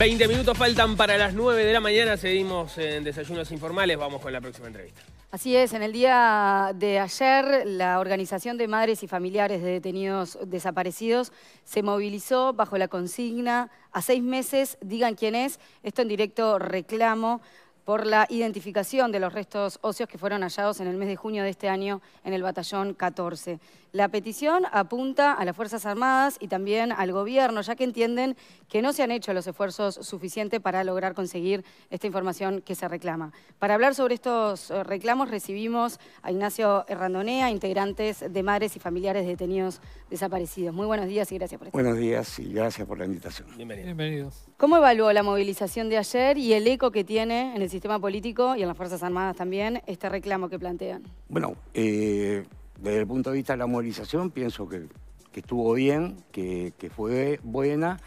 20 minutos faltan para las 9 de la mañana. Seguimos en Desayunos Informales. Vamos con la próxima entrevista. Así es, en el día de ayer la Organización de Madres y Familiares de Detenidos Desaparecidos se movilizó bajo la consigna a seis meses, digan quién es, esto en directo reclamo por la identificación de los restos óseos que fueron hallados en el mes de junio de este año en el batallón 14. La petición apunta a las Fuerzas Armadas y también al gobierno, ya que entienden que no se han hecho los esfuerzos suficientes para lograr conseguir esta información que se reclama. Para hablar sobre estos eh, reclamos recibimos a Ignacio Randonea, integrantes de madres y familiares de detenidos desaparecidos. Muy buenos días y gracias por estar. Buenos días y gracias por la invitación. Bienvenidos. Bienvenidos. ¿Cómo evaluó la movilización de ayer y el eco que tiene en el sistema político y en las Fuerzas Armadas también este reclamo que plantean? Bueno, eh desde el punto de vista de la movilización, pienso que, estuvo bien, que, fue buena.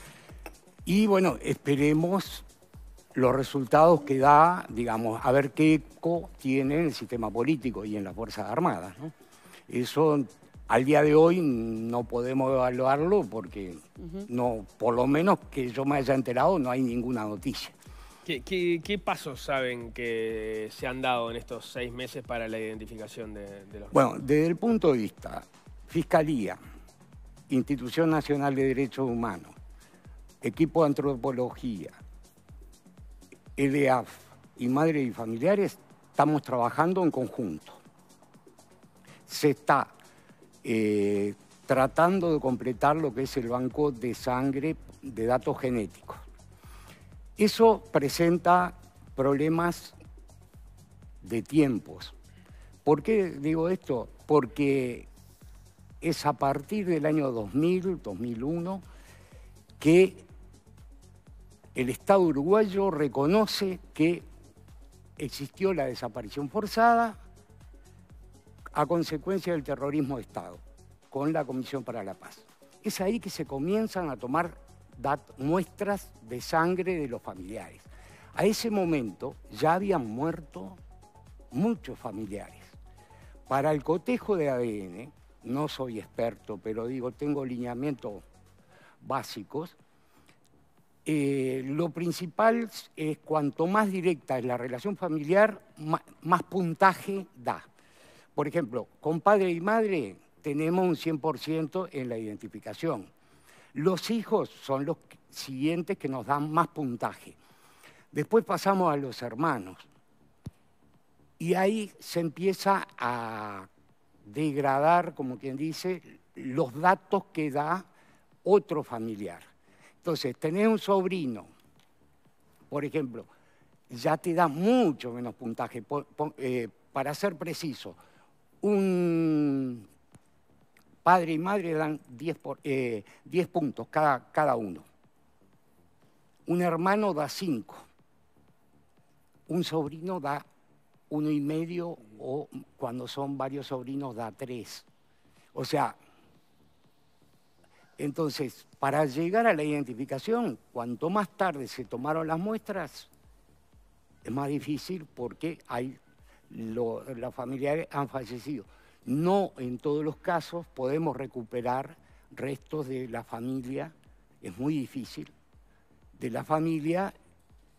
Y bueno, esperemos los resultados que da, digamos, a ver qué eco tiene en el sistema político y en las Fuerzas Armadas. Eso al día de hoy no podemos evaluarlo porque no, por lo menos que yo me haya enterado, no hay ninguna noticia. ¿Qué, pasos saben que se han dado en estos seis meses para la identificación de, los... Bueno, desde el punto de vista, Fiscalía, Institución Nacional de Derechos Humanos, Equipo de Antropología, LEAF y Madres y Familiares, estamos trabajando en conjunto. Se está eh, tratando de completar lo que es el banco de sangre de datos genéticos. Eso presenta problemas de tiempos. ¿Por qué digo esto? Porque es a partir del año 2000, 2001, que el Estado uruguayo reconoce que existió la desaparición forzada a consecuencia del terrorismo de Estado, con la Comisión para la Paz. Es ahí que se comienzan a tomar da muestras de sangre de los familiares. A ese momento ya habían muerto muchos familiares. Para el cotejo de ADN, no soy experto, pero digo, tengo lineamientos básicos, eh, lo principal es cuanto más directa es la relación familiar, más, puntaje da. Por ejemplo, con padre y madre tenemos un 100% en la identificación. Los hijos son los siguientes que nos dan más puntaje. Después pasamos a los hermanos. Y ahí se empieza a degradar, como quien dice, los datos que da otro familiar. Entonces, tener un sobrino, por ejemplo, ya te da mucho menos puntaje. Eh, para ser preciso, un Padre y madre dan 10 eh, puntos cada, uno. Un hermano da 5. Un sobrino da uno y medio o cuando son varios sobrinos da tres. O sea, entonces, para llegar a la identificación, cuanto más tarde se tomaron las muestras, es más difícil porque hay los familiares han fallecido. No en todos los casos podemos recuperar restos de la familia, es muy difícil, de la familia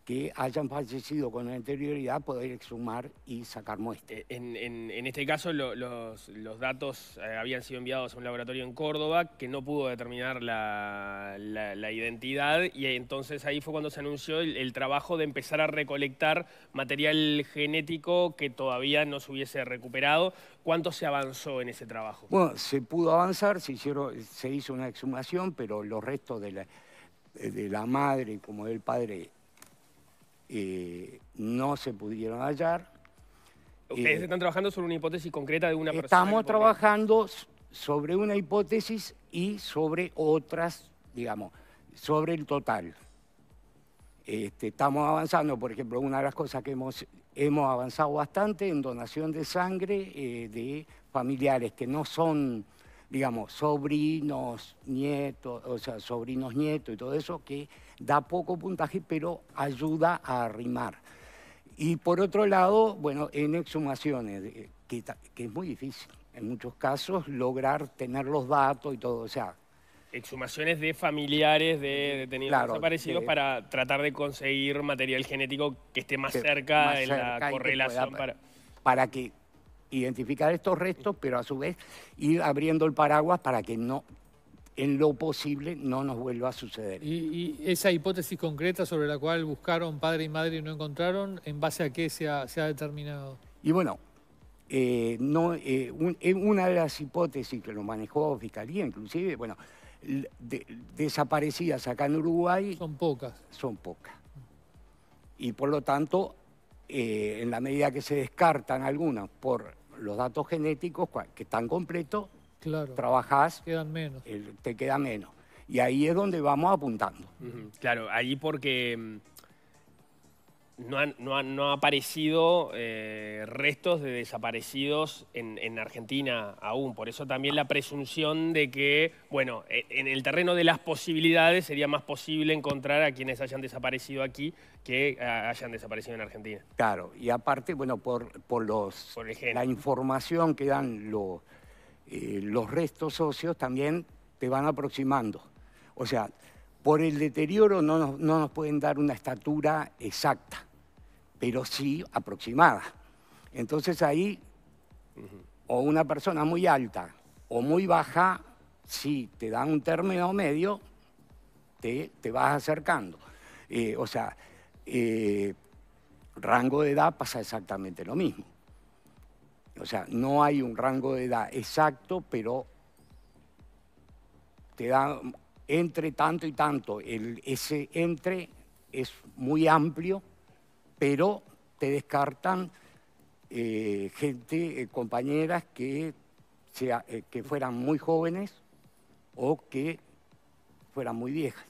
que hayan fallecido con anterioridad, poder exhumar y sacar muestras. Eh, en, este caso, los, datos eh, habían sido enviados a un laboratorio en Córdoba que no pudo determinar la, identidad y entonces ahí fue cuando se anunció el, trabajo de empezar a recolectar material genético que todavía no se hubiese recuperado. ¿Cuánto se avanzó en ese trabajo? Bueno, se pudo avanzar, se, hicieron, se hizo una exhumación, pero los restos de la, eh, de la madre como del padre eh, no se pudieron hallar. Ustedes eh, están trabajando sobre una hipótesis concreta de una persona. Estamos trabajando sobre una hipótesis y sobre otras, digamos, sobre el total. Este, estamos avanzando, por ejemplo, una de las cosas que hemos, hemos avanzado bastante en donación de sangre eh, de familiares que no son digamos, sobrinos, nietos, o sea, sobrinos, nietos y todo eso, que da poco puntaje, pero ayuda a arrimar. Y por otro lado, bueno, en exhumaciones, eh, que, es muy difícil en muchos casos lograr tener los datos y todo, o sea... Exhumaciones de familiares de detenidos desaparecidos para tratar de conseguir material genético que esté más cerca de la correlación para... Para que identificar estos restos, pero a su vez ir abriendo el paraguas para que no en lo posible no nos vuelva a suceder. ¿Y, esa hipótesis concreta sobre la cual buscaron padre y madre y no encontraron, en base a qué se ha, determinado? Y bueno, eh, no, eh, eh, una de las hipótesis que lo manejó Fiscalía, inclusive, bueno, desaparecidas acá en Uruguay... Son pocas. Son pocas. Y por lo tanto, eh, en la medida que se descartan algunas por los datos genéticos, que están completos, claro, trabajás, menos. te queda menos. Y ahí es donde vamos apuntando. Claro, allí porque mm, no, han, no, ha aparecido eh, restos de desaparecidos en, Argentina aún. Por eso también la presunción de que, bueno, e, en el terreno de las posibilidades sería más posible encontrar a quienes hayan desaparecido aquí que hayan desaparecido en Argentina. Claro, y aparte, bueno, por, los, la información que dan eh, los restos socios también te van aproximando. O sea, por el deterioro no no nos pueden dar una estatura exacta pero sí aproximada. Entonces ahí, o una persona muy alta o muy baja, si te dan un término medio, te, vas acercando. Eh, o sea, eh, rango de edad pasa exactamente lo mismo. O sea, no hay un rango de edad exacto, pero te da entre tanto y tanto. ese entre es muy amplio pero te descartan eh, gente, eh, compañeras que, eh, que fueran muy jóvenes o que fueran muy viejas.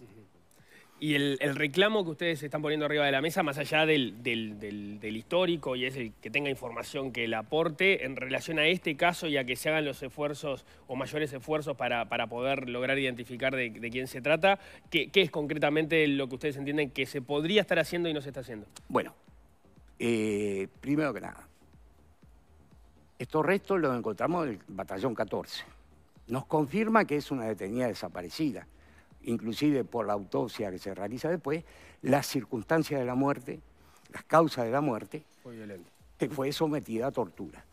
Y el, reclamo que ustedes están poniendo arriba de la mesa, más allá del, histórico y es el que tenga información que le aporte, en relación a este caso y a que se hagan los esfuerzos o mayores esfuerzos para, poder lograr identificar de, quién se trata, ¿qué, es concretamente lo que ustedes entienden que se podría estar haciendo y no se está haciendo? Bueno, eh, primero que nada, estos restos los encontramos en el batallón 14. Nos confirma que es una detenida desaparecida inclusive por la autopsia que se realiza después, las circunstancias de la muerte, las causas de la muerte, que fue sometida a tortura.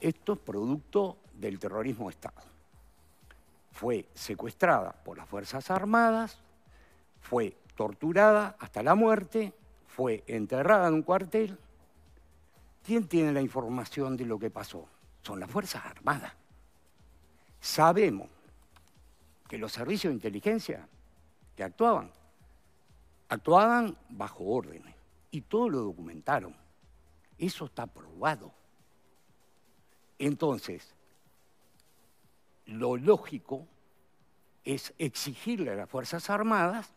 Esto es producto del terrorismo de Estado. Fue secuestrada por las Fuerzas Armadas, fue torturada hasta la muerte, fue enterrada en un cuartel. ¿Quién tiene la información de lo que pasó? Son las Fuerzas Armadas. Sabemos que los servicios de inteligencia que actuaban, actuaban bajo órdenes y todo lo documentaron. Eso está probado. Entonces, lo lógico es exigirle a las Fuerzas Armadas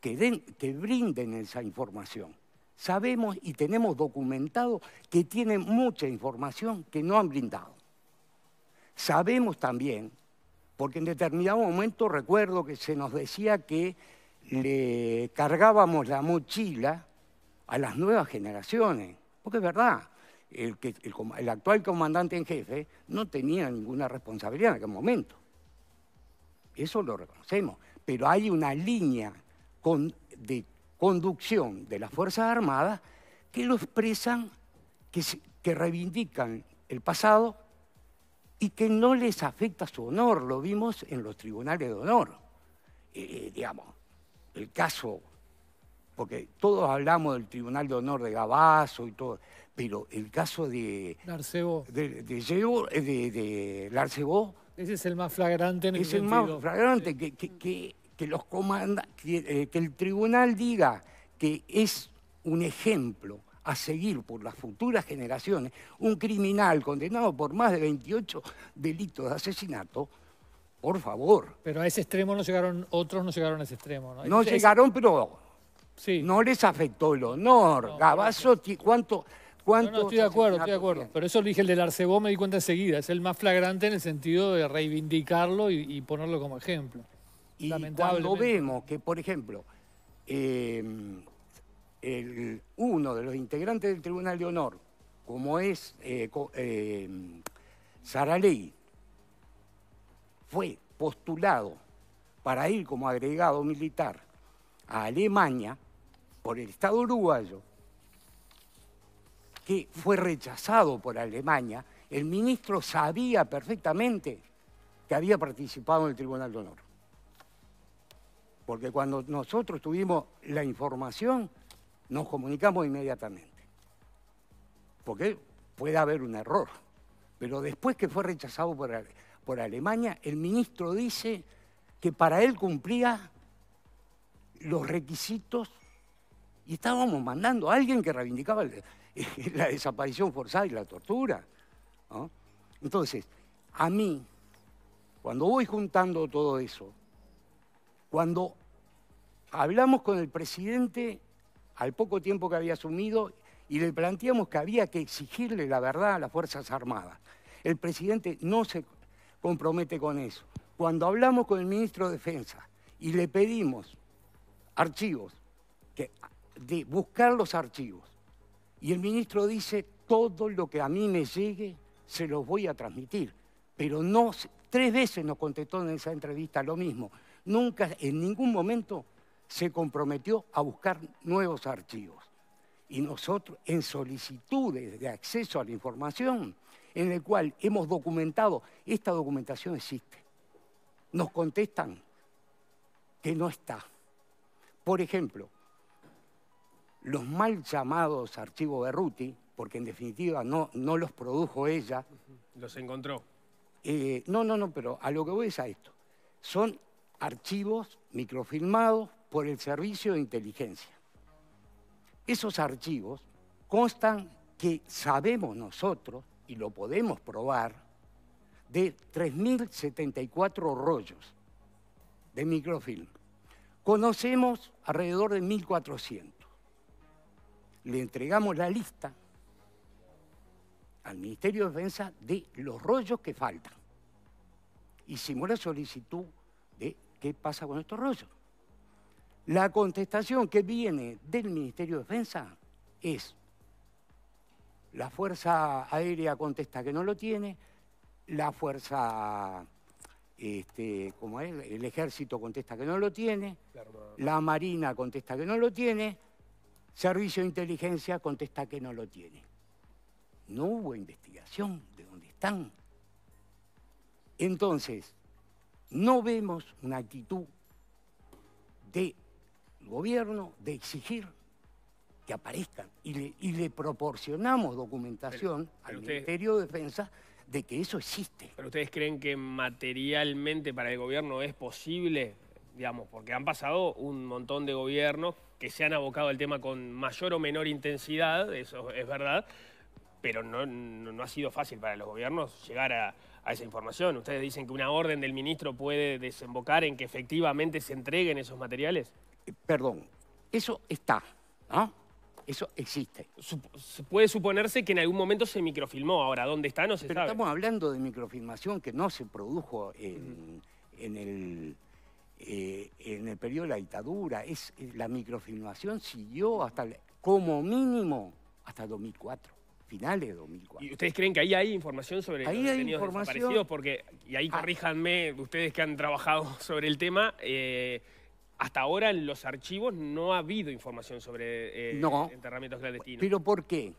que, den, que brinden esa información. Sabemos y tenemos documentado que tienen mucha información que no han brindado. Sabemos también porque en determinado momento recuerdo que se nos decía que le cargábamos la mochila a las nuevas generaciones, porque es verdad, el, actual comandante en jefe no tenía ninguna responsabilidad en aquel momento. Eso lo reconocemos, pero hay una línea de conducción de las Fuerzas Armadas que lo expresan, que reivindican el pasado y que no les afecta su honor, lo vimos en los tribunales de honor. Eh, eh, digamos, el caso, porque todos hablamos del Tribunal de Honor de Gabazo y todo, pero el caso de... Larcebo. De, de, eh, Ese es el más flagrante en el Es el más flagrante, que, que, los comanda, que el tribunal diga que es un ejemplo a seguir por las futuras generaciones un criminal condenado por más de 28 delitos de asesinato, por favor. Pero a ese extremo no llegaron, otros no llegaron a ese extremo. No, llegaron, pero no les afectó el honor. No, ¿cuánto? No, no, estoy de acuerdo, estoy de acuerdo. Pero eso lo dije el del Arcebó, me di cuenta enseguida. Es el más flagrante en el sentido de reivindicarlo y, ponerlo como ejemplo. Y cuando vemos que, por ejemplo, eh, el, uno de los integrantes del Tribunal de Honor, como es eh, eh, fue postulado para ir como agregado militar a Alemania por el Estado uruguayo, que fue rechazado por Alemania, el ministro sabía perfectamente que había participado en el Tribunal de Honor. Porque cuando nosotros tuvimos la información, nos comunicamos inmediatamente. Porque puede haber un error. Pero después que fue rechazado por, por Alemania, el ministro dice que para él cumplía los requisitos y estábamos mandando a alguien que reivindicaba la desaparición forzada y la tortura. Entonces, a mí, cuando voy juntando todo eso, cuando hablamos con el presidente al poco tiempo que había asumido y le planteamos que había que exigirle la verdad a las Fuerzas Armadas. El presidente no se compromete con eso. Cuando hablamos con el ministro de Defensa y le pedimos archivos, que, de buscar los archivos, y el ministro dice, todo lo que a mí me llegue se los voy a transmitir, pero no, tres veces nos contestó en esa entrevista lo mismo. Nunca, en ningún momento se comprometió a buscar nuevos archivos. Y nosotros, en solicitudes de acceso a la información, en el cual hemos documentado, esta documentación existe, nos contestan que no está. Por ejemplo, los mal llamados archivos de Ruti, porque en definitiva no, no los produjo ella. Los encontró. Eh, no, no, no, pero a lo que voy es a esto. Son archivos microfilmados por el servicio de inteligencia. Esos archivos constan que sabemos nosotros, y lo podemos probar, de 3.074 rollos de microfilm. Conocemos alrededor de 1.400. Le entregamos la lista al Ministerio de Defensa de los rollos que faltan. Hicimos la solicitud de qué pasa con estos rollos. La contestación que viene del Ministerio de Defensa es, la Fuerza Aérea contesta que no lo tiene, la Fuerza, este, como es, el Ejército contesta que no lo tiene, la Marina contesta que no lo tiene, Servicio de Inteligencia contesta que no lo tiene. No hubo investigación de dónde están. Entonces, no vemos una actitud de gobierno de exigir que aparezcan y le, proporcionamos documentación al Ministerio de Defensa de que eso existe. ¿Pero ustedes creen que materialmente para el gobierno es posible? Digamos, porque han pasado un montón de gobiernos que se han abocado al tema con mayor o menor intensidad, eso es verdad, pero no, ha sido fácil para los gobiernos llegar a, esa información. ¿Ustedes dicen que una orden del ministro puede desembocar en que efectivamente se entreguen esos materiales? perdón, eso está, ¿no? Eso existe. puede suponerse que en algún momento se microfilmó. Ahora, ¿dónde está? No se Estamos hablando de microfilmación que no se produjo en, mm. eh, el, periodo de la dictadura. Es, eh, la microfilmación siguió hasta, como mínimo, hasta 2004 finales de 2004. ¿Y ustedes creen que ahí hay información sobre los hay información... Porque, y ahí ah. corríjanme, ustedes que han trabajado sobre el tema, eh, hasta ahora en los archivos no ha habido información sobre eh, enterramientos clandestinos. ¿Pero por qué?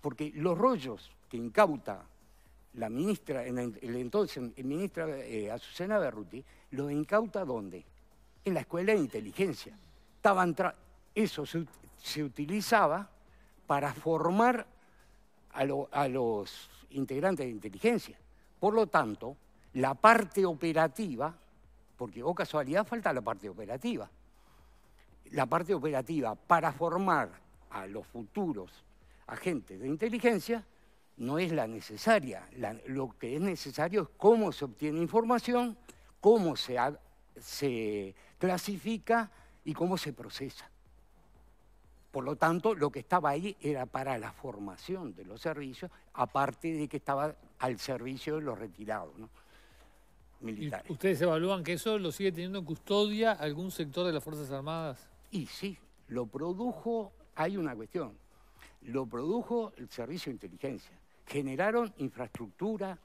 Porque los rollos que incauta la ministra, el entonces el ministra eh, Azucena Berruti, los incauta ¿dónde? En la escuela de inteligencia. Estaban eso se, utilizaba para formar a los integrantes de inteligencia. Por lo tanto, la parte operativa porque o oh casualidad falta la parte operativa. La parte operativa para formar a los futuros agentes de inteligencia no es la necesaria. lo que es necesario es cómo se obtiene información, cómo se, se clasifica y cómo se procesa. Por lo tanto, lo que estaba ahí era para la formación de los servicios, aparte de que estaba al servicio de los retirados. ¿no? ¿Ustedes evalúan que eso lo sigue teniendo en custodia algún sector de las Fuerzas Armadas? Y sí, lo produjo, hay una cuestión, lo produjo el servicio de inteligencia. Generaron infraestructura,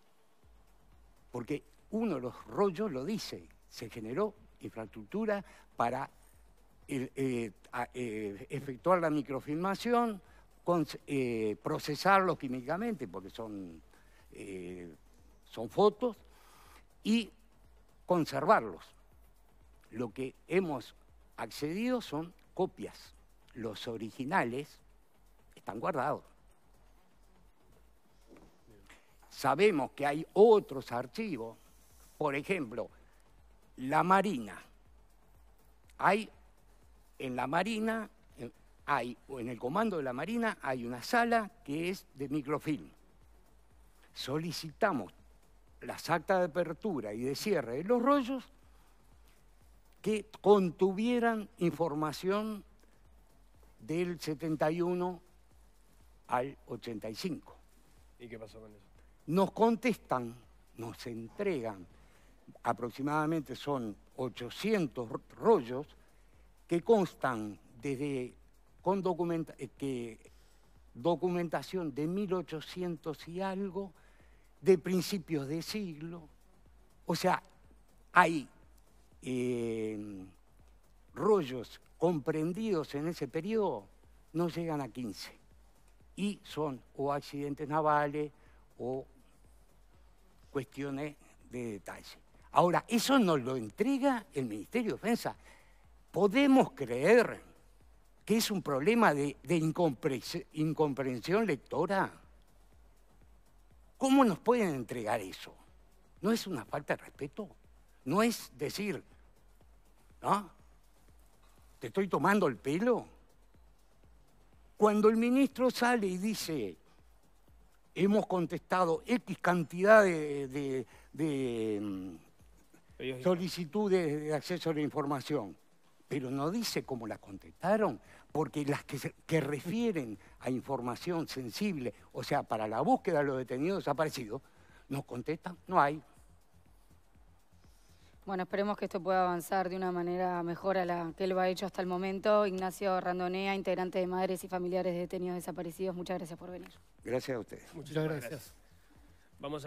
porque uno de los rollos lo dice, se generó infraestructura para eh, eh, efectuar la microfilmación, con, eh, procesarlos químicamente, porque son, son fotos, y conservarlos. Lo que hemos accedido son copias. Los originales están guardados. Sabemos que hay otros archivos, por ejemplo, la Marina. Hay en la Marina, hay, o en el comando de la Marina, hay una sala que es de microfilm. Solicitamos las actas de apertura y de cierre de los rollos que contuvieran información del 71 al 85. ¿Y qué pasó con eso? Nos contestan, nos entregan, aproximadamente son 800 rollos que constan desde con documenta eh, documentación de 1800 y algo de principios de siglo. O sea, hay eh, rollos comprendidos en ese periodo, no llegan a 15. Y son o accidentes navales o cuestiones de detalle. Ahora, eso nos lo entrega el Ministerio de Defensa. Podemos creer que es un problema de incomprensión lectora. ¿Cómo nos pueden entregar eso? ¿No es una falta de respeto? ¿No es decir, ¿no? ¿Te estoy tomando el pelo? Cuando el ministro sale y dice, hemos contestado X cantidad de, de mm, solicitudes de acceso a la información, pero no dice cómo la contestaron, porque las que, refieren a información sensible, o sea, para la búsqueda de los detenidos desaparecidos, nos contestan, no hay. Bueno, esperemos que esto pueda avanzar de una manera mejor a la que lo ha hecho hasta el momento. Ignacio Randonea, integrante de Madres y Familiares de Detenidos Desaparecidos, muchas gracias por venir. Gracias a ustedes. Muchas gracias. Vamos